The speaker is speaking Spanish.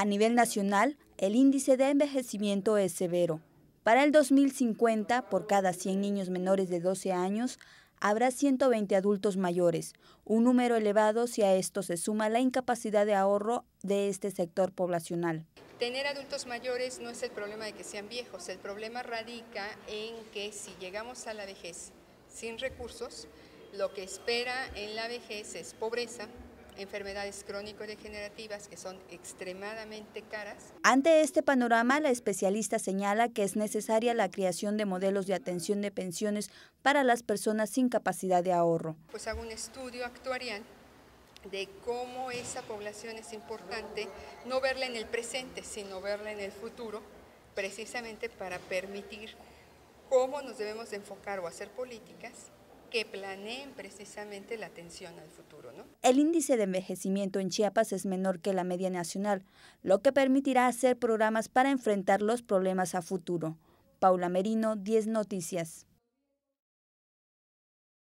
A nivel nacional, el índice de envejecimiento es severo. Para el 2050, por cada 100 niños menores de 12 años, habrá 120 adultos mayores, un número elevado si a esto se suma la incapacidad de ahorro de este sector poblacional. Tener adultos mayores no es el problema de que sean viejos, el problema radica en que si llegamos a la vejez sin recursos, lo que espera en la vejez es pobreza, enfermedades crónico-degenerativas que son extremadamente caras. Ante este panorama, la especialista señala que es necesaria la creación de modelos de atención de pensiones para las personas sin capacidad de ahorro. Pues hago un estudio actuarial de cómo esa población es importante, no verla en el presente, sino verla en el futuro, precisamente para permitir cómo nos debemos enfocar o hacer políticas que planeen precisamente la atención al futuro. El índice de envejecimiento en Chiapas es menor que la media nacional, lo que permitirá hacer programas para enfrentar los problemas a futuro. Paula Merino, 10 Noticias.